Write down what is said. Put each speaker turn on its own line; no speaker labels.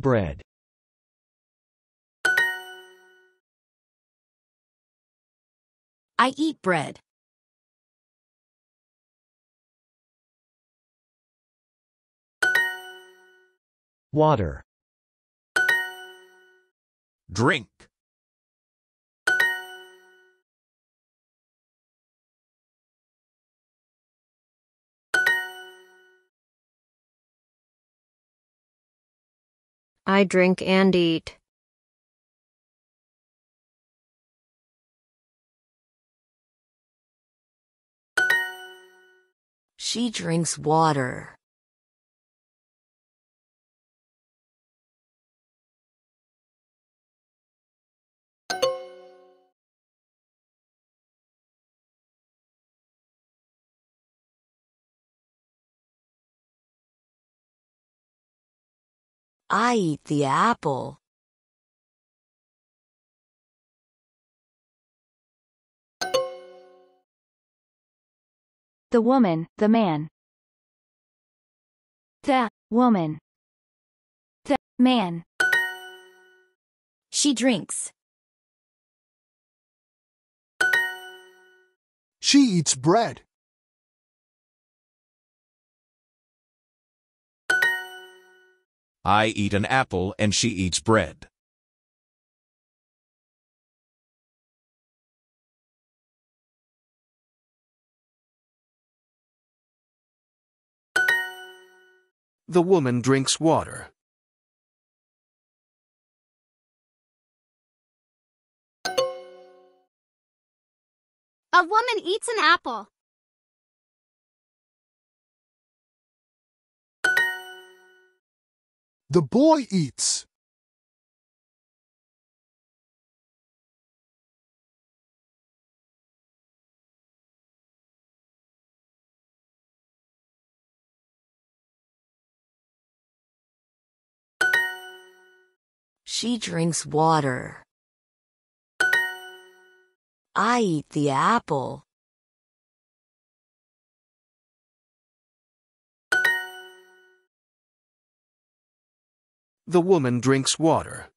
Bread I eat bread. Water. Drink. I drink and eat. She drinks water. I eat the apple. The woman, the man. The woman. The man. She drinks. She eats bread. I eat an apple and she eats bread. The woman drinks water. A woman eats an apple. The boy eats. She drinks water. I eat the apple. The woman drinks water.